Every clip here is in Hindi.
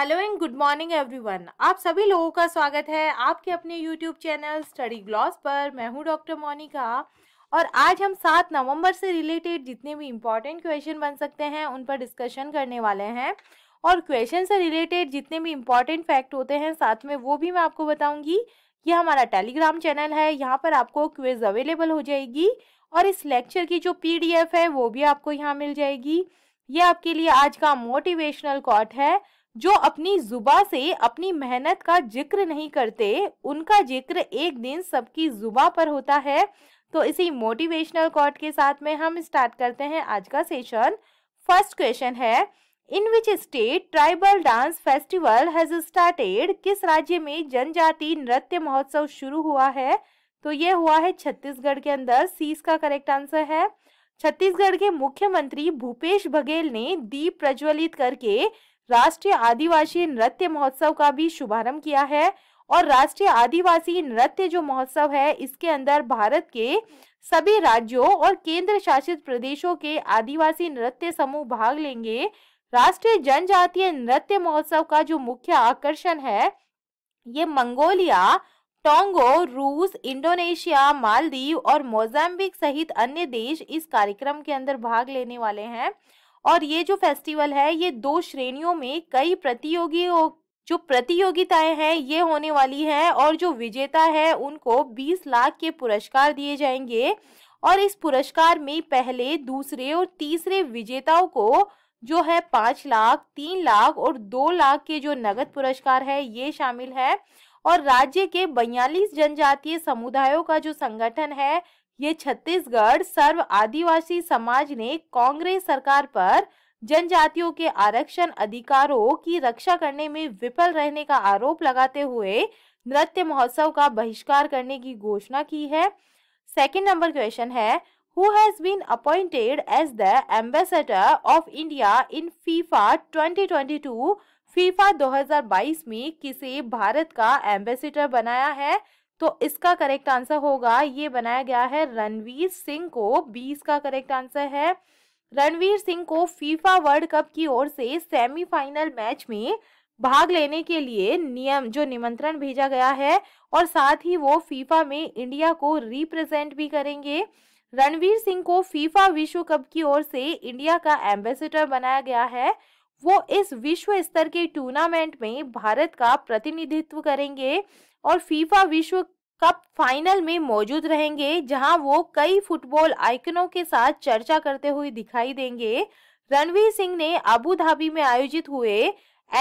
hello and good morning everyone आप सभी लोगों का स्वागत है आपके अपने यूट्यूब चैनल स्टडी ग्लॉस पर मैं हूं डॉक्टर मोनिका और आज हम सात नवंबर से रिलेटेड जितने भी इम्पॉर्टेंट क्वेश्चन बन सकते हैं उन पर डिस्कशन करने वाले हैं और क्वेश्चन से रिलेटेड जितने भी इम्पॉर्टेंट फैक्ट होते हैं साथ में वो भी मैं आपको बताऊँगी ये हमारा टेलीग्राम चैनल है यहाँ पर आपको क्वेज अवेलेबल हो जाएगी और इस लेक्चर की जो पी है वो भी आपको यहाँ मिल जाएगी ये आपके लिए आज का मोटिवेशनल कॉट है जो अपनी जुबा से अपनी मेहनत का जिक्र नहीं करते उनका जिक्र एक दिन सबकी जुबा पर होता है तो इसी मोटिवेशनल कॉट के साथ में हम स्टार्ट करते हैं आज का सेशन फर्स्ट क्वेश्चन है in which state tribal dance festival has started किस राज्य में जनजाति नृत्य महोत्सव शुरू हुआ है तो ये हुआ है छत्तीसगढ़ के अंदर सीस का करेक्ट आंसर है छत्तीसगढ़ के मुख्यमंत्री भूपेश बघेल ने दीप प्रज्वलित करके राष्ट्रीय आदिवासी नृत्य महोत्सव का भी शुभारंभ किया है और राष्ट्रीय आदिवासी नृत्य जो महोत्सव है इसके अंदर भारत के सभी राज्यों और केंद्र शासित प्रदेशों के आदिवासी नृत्य समूह भाग लेंगे राष्ट्रीय जनजातीय नृत्य महोत्सव का जो मुख्य आकर्षण है ये मंगोलिया टोंगो रूस इंडोनेशिया मालदीव और मोजाम्बिक सहित अन्य देश इस कार्यक्रम के अंदर भाग लेने वाले हैं और ये जो फेस्टिवल है ये दो श्रेणियों में कई प्रतियोगियों जो प्रतियोगिताएं हैं ये होने वाली हैं और जो विजेता है उनको 20 लाख के पुरस्कार दिए जाएंगे और इस पुरस्कार में पहले दूसरे और तीसरे विजेताओं को जो है पाँच लाख तीन लाख और दो लाख के जो नगद पुरस्कार है ये शामिल है और राज्य के बयालीस जनजातीय समुदायों का जो संगठन है ये छत्तीसगढ़ सर्व आदिवासी समाज ने कांग्रेस सरकार पर जनजातियों के आरक्षण अधिकारों की रक्षा करने में विफल रहने का आरोप लगाते हुए नृत्य महोत्सव का बहिष्कार करने की घोषणा की है सेकेंड नंबर क्वेश्चन है who has been appointed as the ambassador of India in FIFA 2022 FIFA 2022 में किसे भारत का एम्बेसडर बनाया है तो इसका करेक्ट आंसर होगा ये बनाया गया है रणवीर सिंह को बीस का करेक्ट आंसर है रणवीर सिंह को फीफा वर्ल्ड कप की ओर से सेमीफाइनल मैच में भाग लेने के लिए नियम जो निमंत्रण भेजा गया है और साथ ही वो फीफा में इंडिया को रिप्रेजेंट भी करेंगे रणवीर सिंह को फीफा विश्व कप की ओर से इंडिया का एम्बेसडर बनाया गया है वो इस विश्व स्तर के टूर्नामेंट में भारत का प्रतिनिधित्व करेंगे और फीफा विश्व कप फाइनल में मौजूद रहेंगे जहां वो कई फुटबॉल आइकनों के साथ चर्चा करते हुए दिखाई देंगे रणवीर सिंह ने अबू धाबी में आयोजित हुए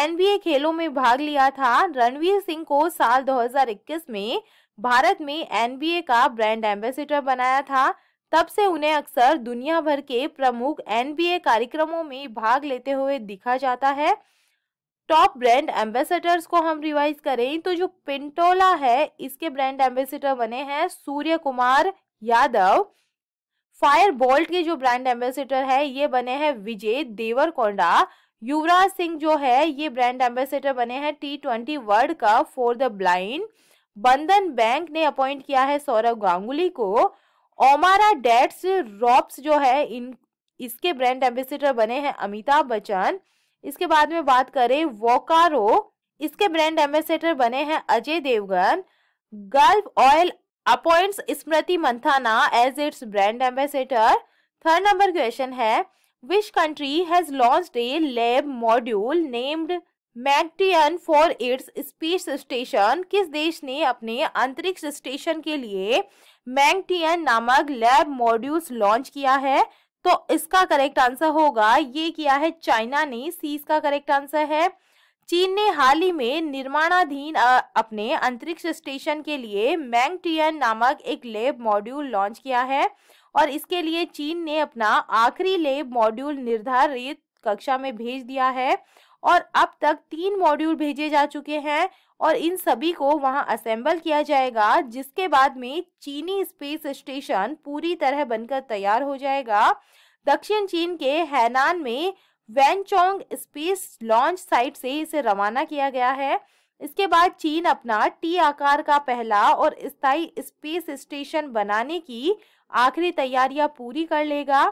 एनबीए खेलों में भाग लिया था रणवीर सिंह को साल 2021 में भारत में एनबीए का ब्रांड एम्बेसिडर बनाया था तब से उन्हें अक्सर दुनिया भर के प्रमुख एनबीए कार्यक्रमों में भाग लेते हुए दिखा जाता है टॉप ब्रांड एम्बेसडर्स को हम रिवाइज करें तो जो पिंटोला है इसके ब्रांड एम्बेसडर बने हैं सूर्य कुमार यादव फायर बोल्ट के जो ब्रांड एम्बेसडर है ये बने हैं विजय देवरकोंडा युवराज सिंह जो है ये ब्रांड एम्बेसडर बने हैं T twenty World Cup for the blind Bandhan bank ने अपॉइंट किया है सौरभ गांगुली को ओमारा डेट्स रॉप्स जो है इन इसके ब्रांड एम्बेसडर बने हैं अमिताभ बच्चन इसके बाद में बात करें वोकारो इसके ब्रांड एम्बेसडर बने हैं Ajay Devgan Gulf Oil appoints Smriti Mandhana as its brand ambassador third number question है which country has launch a lab module named Mengtian for its space station किस देश ने अपने अंतरिक्ष स्टेशन के लिए मैंगटियन नामक लैब मॉड्यूल्स लॉन्च किया है तो इसका करेक्ट आंसर होगा ये किया है चाइना ने सी इसका करेक्ट आंसर है चीन ने हाल ही में निर्माणाधीन अपने अंतरिक्ष स्टेशन के लिए मैंगटियन नामक एक लेब मॉड्यूल लॉन्च किया है और इसके लिए चीन ने अपना आखिरी लेब मॉड्यूल निर्धारित कक्षा में भेज दिया है और अब तक तीन मॉड्यूल भेजे जा चुके हैं और इन सभी को वहां असेंबल किया जाएगा जिसके बाद में चीनी स्पेस स्टेशन पूरी तरह बनकर तैयार हो जाएगा दक्षिण चीन के हैनान में वैनचोंग स्पेस लॉन्च साइट से इसे रवाना किया गया है इसके बाद चीन अपना टी आकार का पहला और स्थायी स्पेस स्टेशन बनाने की आखिरी तैयारियां पूरी कर लेगा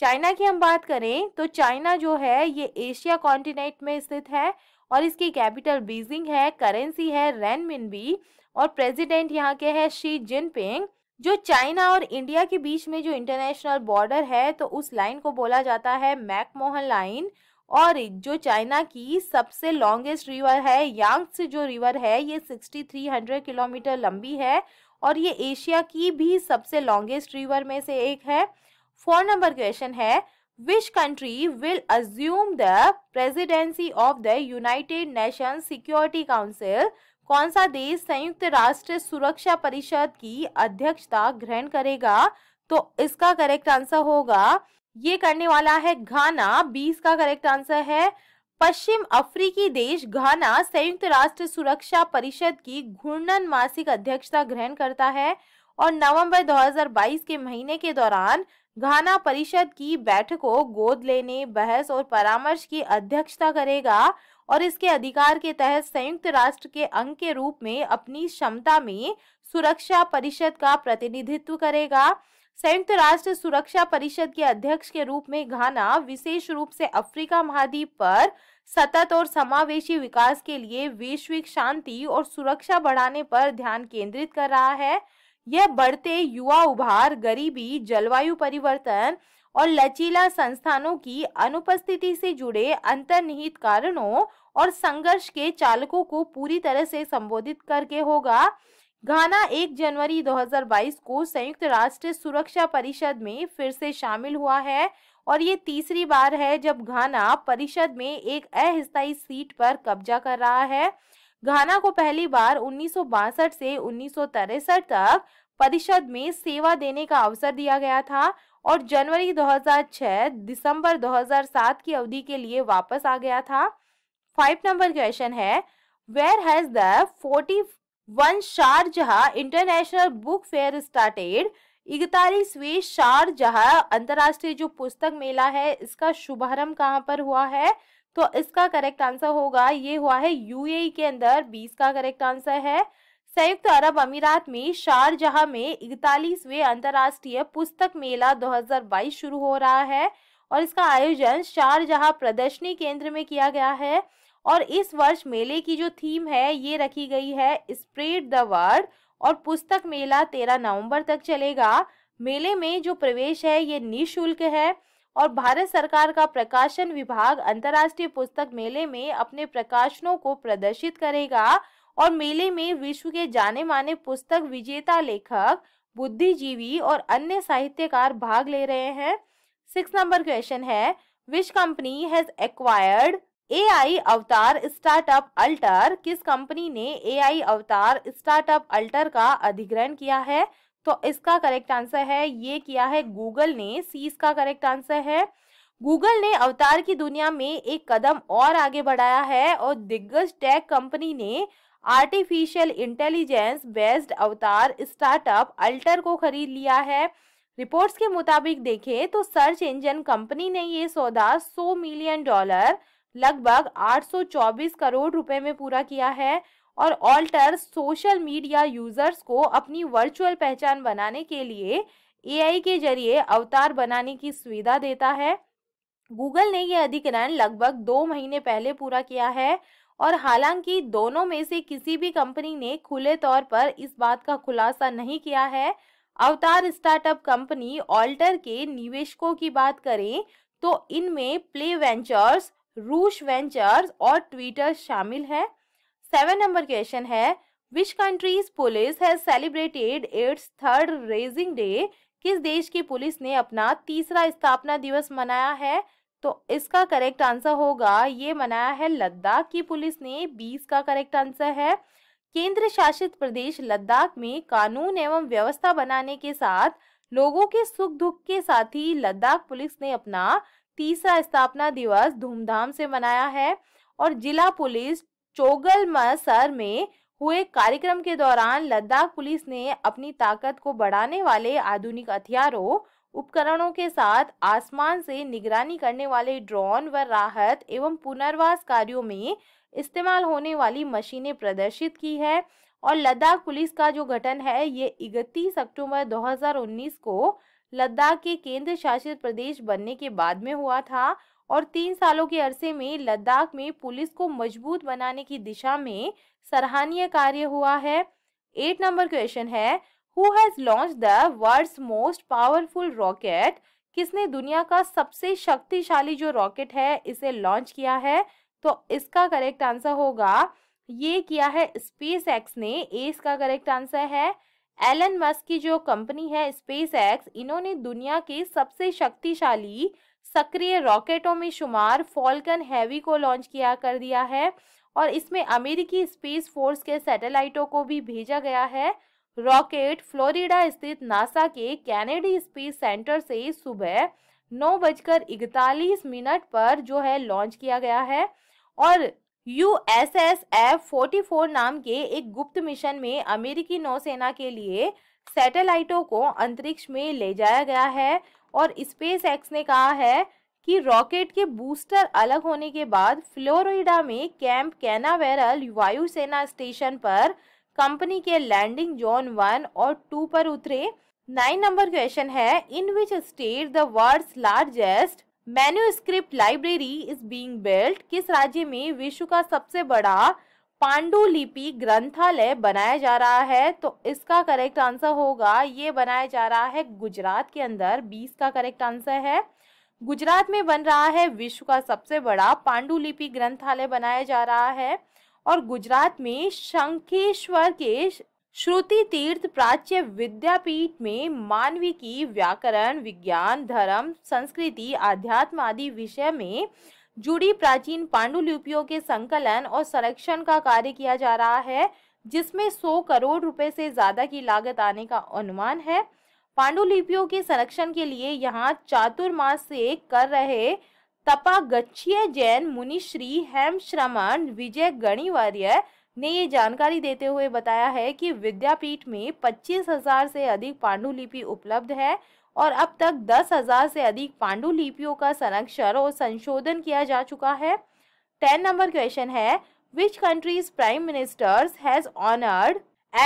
चाइना की हम बात करें तो चाइना जो है ये एशिया कॉन्टिनेंट में स्थित है और इसकी कैपिटल बीजिंग है करेंसी है रेनमिनबी और प्रेसिडेंट यहाँ के हैं शी जिनपिंग जो चाइना और इंडिया के बीच में जो इंटरनेशनल बॉर्डर है तो उस लाइन को बोला जाता है मैकमोहन लाइन और जो चाइना की सबसे लॉन्गेस्ट रिवर है यांग्स जो रिवर है ये 6300 किलोमीटर लंबी है और ये एशिया की भी सबसे लॉन्गेस्ट रिवर में से एक है फोर नंबर क्वेश्चन है which country will assume the presidency of the United Nation Security Council कौन सा देश संयुक्त राष्ट्र सुरक्षा परिषद की अध्यक्षता ग्रहण करेगा तो इसका करेक्ट आंसर होगा ये करने वाला है घाना बीस का करेक्ट आंसर है पश्चिम अफ्रीकी देश घाना संयुक्त राष्ट्र सुरक्षा परिषद की घूर्णन मासिक अध्यक्षता ग्रहण करता है और नवंबर 2022 के महीने के दौरान घाना परिषद की बैठक को गोद लेने बहस और परामर्श की अध्यक्षता करेगा और इसके अधिकार के तहत संयुक्त राष्ट्र के अंग के रूप में अपनी क्षमता में सुरक्षा परिषद का प्रतिनिधित्व करेगा संयुक्त राष्ट्र सुरक्षा परिषद के अध्यक्ष के रूप में घाना विशेष रूप से अफ्रीका महाद्वीप पर सतत और समावेशी विकास के लिए वैश्विक शांति और सुरक्षा बढ़ाने पर ध्यान केंद्रित कर रहा है यह बढ़ते युवा उभार गरीबी जलवायु परिवर्तन और लचीला संस्थानों की अनुपस्थिति से जुड़े अंतर्निहित कारणों और संघर्ष के चालकों को पूरी तरह से संबोधित करके होगा घाना 1 जनवरी 2022 को संयुक्त राष्ट्र सुरक्षा परिषद में फिर से शामिल हुआ है और ये तीसरी बार है जब घाना परिषद में एक अस्थायी सीट पर कब्जा कर रहा है घाना को पहली बार उन्नीस से उन्नीस तक परिषद में सेवा देने का अवसर दिया गया था और जनवरी 2006 दिसंबर 2007 की अवधि के लिए वापस आ गया था फाइव नंबर क्वेश्चन है where has the forty one Sharjah international book fair started इकतालीसवी शारजहा अंतर्राष्ट्रीय जो पुस्तक मेला है इसका शुभारंभ कहाँ पर हुआ है तो इसका करेक्ट आंसर होगा ये हुआ है यूएई के अंदर बीस का करेक्ट आंसर है संयुक्त अरब अमीरात में शारजहा में इकतालीसवें अंतर्राष्ट्रीय पुस्तक मेला 2022 शुरू हो रहा है और इसका आयोजन शारजहा प्रदर्शनी केंद्र में किया गया है और इस वर्ष मेले की जो थीम है ये रखी गई है स्प्रेड द वर्ड और पुस्तक मेला 13 नवंबर तक चलेगा मेले में जो प्रवेश है ये निःशुल्क है और भारत सरकार का प्रकाशन विभाग अंतर्राष्ट्रीय पुस्तक मेले में अपने प्रकाशनों को प्रदर्शित करेगा और मेले में विश्व के जाने माने पुस्तक विजेता लेखक बुद्धिजीवी और अन्य साहित्यकार भाग ले रहे हैं सिक्स नंबर क्वेश्चन है which company has acquired AI avatar startup alter किस कंपनी ने ए आई अवतार स्टार्टअप अल्टर का अधिग्रहण किया है तो इसका करेक्ट आंसर है ये किया है गूगल ने सी इसका करेक्ट आंसर है गूगल ने अवतार की दुनिया में एक कदम और आगे बढ़ाया है और दिग्गज टेक कंपनी ने आर्टिफिशियल इंटेलिजेंस बेस्ड अवतार स्टार्टअप अल्टर को खरीद लिया है रिपोर्ट्स के मुताबिक देखें तो सर्च इंजन कंपनी ने ये सौदा 100 मिलियन डॉलर लगभग 824 करोड़ रुपए में पूरा किया है और ऑल्टर सोशल मीडिया यूजर्स को अपनी वर्चुअल पहचान बनाने के लिए एआई के जरिए अवतार बनाने की सुविधा देता है गूगल ने यह अधिकरण लगभग दो महीने पहले पूरा किया है और हालांकि दोनों में से किसी भी कंपनी ने खुले तौर पर इस बात का खुलासा नहीं किया है अवतार स्टार्टअप कंपनी ऑल्टर के निवेशकों की बात करें तो इनमें प्ले वेंचर्स रूश वेंचर्स और ट्विटर शामिल है सेवन नंबर क्वेश्चन है which countries police has celebrated its third raising day किस देश की पुलिस ने अपना तीसरा स्थापना दिवस मनाया है तो इसका करेक्ट आंसर होगा ये मनाया है लद्दाख की पुलिस ने बीस का करेक्ट आंसर है केंद्र शासित प्रदेश लद्दाख में कानून एवं व्यवस्था बनाने के साथ लोगों के सुख दुख के साथ ही लद्दाख पुलिस ने अपना तीसरा स्थापना दिवस धूमधाम से मनाया है और जिला पुलिस चोगल मसर में हुए कार्यक्रम के दौरान लद्दाख पुलिस ने अपनी ताकत को बढ़ाने वाले आधुनिक हथियारों उपकरणों के साथ आसमान से निगरानी करने वाले ड्रोन व राहत एवं पुनर्वास कार्यों में इस्तेमाल होने वाली मशीनें प्रदर्शित की है और लद्दाख पुलिस का जो गठन है ये इकतीस अक्टूबर 2019 को लद्दाख के केंद्र शासित प्रदेश बनने के बाद में हुआ था और तीन सालों के अरसे में लद्दाख में पुलिस को मजबूत बनाने की दिशा में सराहनीय कार्य हुआ है एट नंबर क्वेश्चन है who has launch the world most powerful rocket किसने दुनिया का सबसे शक्तिशाली जो रॉकेट है इसे लॉन्च किया है तो इसका करेक्ट आंसर होगा ये किया है स्पेस एक्स ने ए इसका करेक्ट आंसर है एलन मस्क की जो कंपनी है स्पेस एक्स इन्होंने दुनिया के सबसे शक्तिशाली सक्रिय रॉकेटों में शुमार फॉल्कन हैवी को लॉन्च किया कर दिया है और इसमें अमेरिकी स्पेस फोर्स के सैटेलाइटों को भी भेजा गया है रॉकेट फ्लोरिडा स्थित नासा के कैनेडी स्पेस सेंटर से सुबह नौ बजकर इकतालीस मिनट पर जो है लॉन्च किया गया है और U S S F forty four नाम के एक गुप्त मिशन में अमेरिकी नौसेना के लिए सैटेलाइटों को अंतरिक्ष में ले जाया गया है और स्पेस एक्स ने कहा है कि रॉकेट के बूस्टर अलग होने के बाद फ्लोरिडा में कैंप कैनावेरल वायुसेना स्टेशन पर कंपनी के लैंडिंग जोन वन और टू पर उतरे नाइन नंबर क्वेश्चन है in which state the world largest manuscript library is being built किस राज्य में विश्व का सबसे बड़ा पांडुलिपि ग्रंथालय बनाया जा रहा है तो इसका करेक्ट आंसर होगा ये बनाया जा रहा है गुजरात के अंदर बीस का करेक्ट आंसर है गुजरात में बन रहा है विश्व का सबसे बड़ा पांडुलिपि ग्रंथालय बनाया जा रहा है और गुजरात में शंखेश्वर के श्रुति तीर्थ प्राच्य विद्यापीठ में मानवी की व्याकरण विज्ञान धर्म संस्कृति आध्यात्म आदि विषय में जुड़ी प्राचीन पांडुलिपियों के संकलन और संरक्षण का कार्य किया जा रहा है जिसमें 100 करोड़ रुपए से ज़्यादा की लागत आने का अनुमान है पांडुलिपियों के संरक्षण के लिए यहाँ चातुर्मास से कर रहे तपागच्छीय जैन मुनि श्री हेम श्रमण विजय गणिवार्य ने ये जानकारी देते हुए बताया है कि विद्यापीठ में पच्चीस हजार से अधिक पांडुलिपि उपलब्ध है और अब तक दस हज़ार से अधिक पांडुलिपियों का संरक्षण और संशोधन किया जा चुका है टेन नंबर क्वेश्चन है which countries prime ministers has honoured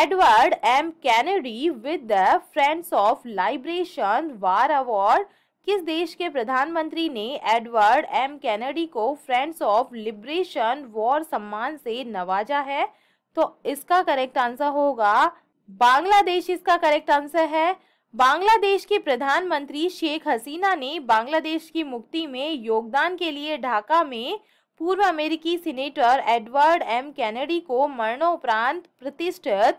Edward M Kennedy with the friends of liberation war award किस देश के प्रधानमंत्री ने एडवर्ड एम कैनेडी को फ्रेंड्स ऑफ लिब्रेशन वॉर सम्मान से नवाजा है तो इसका करेक्ट आंसर होगा बांग्लादेश इसका करेक्ट आंसर है बांग्लादेश की प्रधानमंत्री शेख हसीना ने बांग्लादेश की मुक्ति में योगदान के लिए ढाका में पूर्व अमेरिकी सीनेटर एडवर्ड एम कैनेडी को मरणोपरांत प्रतिष्ठित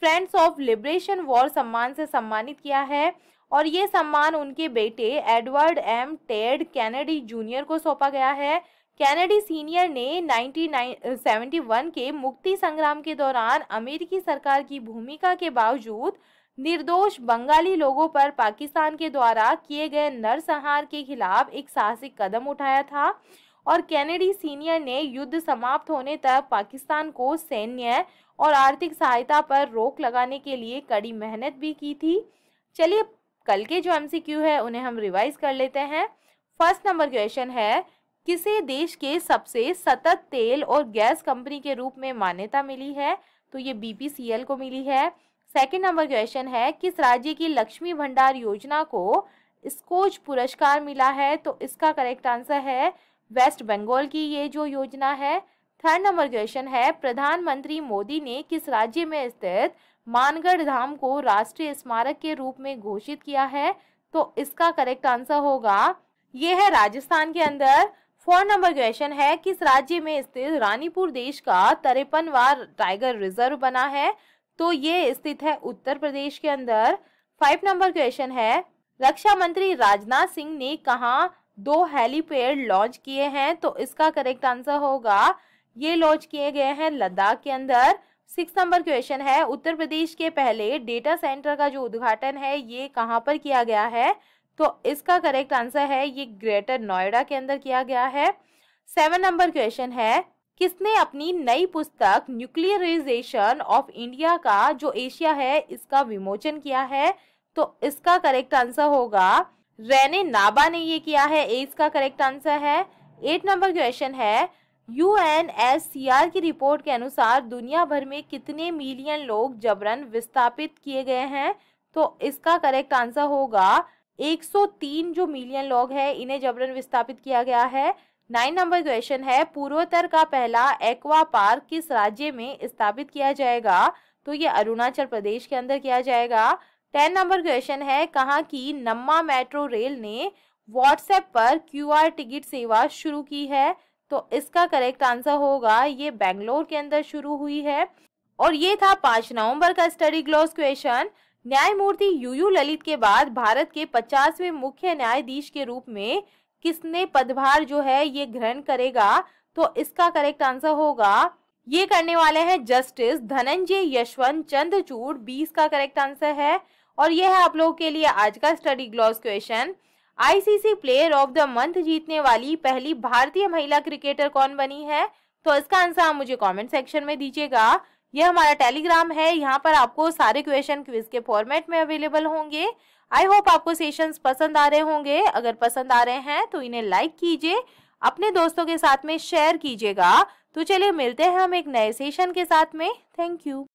फ्रेंड्स ऑफ लिबरेशन वॉर सम्मान से सम्मानित किया है और ये सम्मान उनके बेटे Edward M Ted Kennedy junior को सौंपा गया है कैनेडी सीनियर ने 1971 के मुक्ति संग्राम के दौरान अमेरिकी सरकार की भूमिका के बावजूद निर्दोष बंगाली लोगों पर पाकिस्तान के द्वारा किए गए नरसंहार के खिलाफ एक साहसिक कदम उठाया था और कैनेडी सीनियर ने युद्ध समाप्त होने तक पाकिस्तान को सैन्य और आर्थिक सहायता पर रोक लगाने के लिए कड़ी मेहनत भी की थी चलिए कल के जो एम है उन्हें हम रिवाइज कर लेते हैं फर्स्ट नंबर क्वेश्चन है किसी देश के सबसे सतत तेल और गैस कंपनी के रूप में मान्यता मिली है तो ये बीपीसीएल को मिली है सेकेंड नंबर क्वेश्चन है किस राज्य की लक्ष्मी भंडार योजना को स्कोच पुरस्कार मिला है तो इसका करेक्ट आंसर है वेस्ट बंगाल की ये जो योजना है थर्ड नंबर क्वेश्चन है प्रधानमंत्री मोदी ने किस राज्य में स्थित मानगढ़ धाम को राष्ट्रीय स्मारक के रूप में घोषित किया है तो इसका करेक्ट आंसर होगा ये है राजस्थान के अंदर फोर नंबर क्वेश्चन है किस राज्य में स्थित रानीपुर देश का तिरपनवा टाइगर रिजर्व बना है तो ये स्थित है उत्तर प्रदेश के अंदर फाइव नंबर क्वेश्चन है रक्षा मंत्री राजनाथ सिंह ने कहा दो हेलीपैड लॉन्च किए हैं तो इसका करेक्ट आंसर होगा ये लॉन्च किए गए हैं लद्दाख के अंदर सिक्स नंबर क्वेश्चन है उत्तर प्रदेश के पहले डेटा सेंटर का जो उद्घाटन है ये कहाँ पर किया गया है तो इसका करेक्ट आंसर है ये ग्रेटर नोएडा के अंदर किया गया है सेवन नंबर क्वेश्चन है किसने अपनी नई पुस्तक न्यूक्लियराइजेशन ऑफ इंडिया का जो एशिया है इसका विमोचन किया है तो इसका करेक्ट आंसर होगा रेने नाबा ने ये किया है ए इसका करेक्ट आंसर है एट नंबर क्वेश्चन है U N S C R की रिपोर्ट के अनुसार दुनिया भर में कितने मिलियन लोग जबरन विस्थापित किए गए हैं तो इसका करेक्ट आंसर होगा 103 जो मिलियन लोग हैं इन्हें जबरन विस्थापित किया गया है नाइन नंबर क्वेश्चन है पूर्वोत्तर का पहला एक्वा पार्क किस राज्य में स्थापित किया जाएगा तो ये अरुणाचल प्रदेश के अंदर किया जाएगा टेन नंबर क्वेश्चन है कहाँ की नम्मा मेट्रो रेल ने व्हाट्सएप पर क्यूआर टिकट सेवा शुरू की है तो इसका करेक्ट आंसर होगा ये बेंगलोर के अंदर शुरू हुई है और ये था पांच नवंबर का स्टडी ग्लोस क्वेश्चन न्यायमूर्ति यूयू ललित के बाद भारत के पचासवें मुख्य न्यायाधीश के रूप में किसने पदभार जो है ये ग्रहण करेगा तो इसका करेक्ट आंसर होगा ये करने वाले हैं जस्टिस धनंजय यशवंत चंद्रचूड़ बीस का करेक्ट आंसर है और यह है आप लोगों के लिए आज का study gloss question ICC player of the month जीतने वाली पहली भारतीय महिला क्रिकेटर कौन बनी है तो इसका आंसर आप मुझे कमेंट सेक्शन में दीजिएगा यह हमारा टेलीग्राम है यहाँ पर आपको सारे क्वेश्चन क्विज के फॉर्मेट में अवेलेबल होंगे आई होप आपको सेशंस पसंद आ रहे होंगे अगर पसंद आ रहे हैं तो इन्हें लाइक कीजिए अपने दोस्तों के साथ में शेयर कीजिएगा तो चलिए मिलते हैं हम एक नए सेशन के साथ में थैंक यू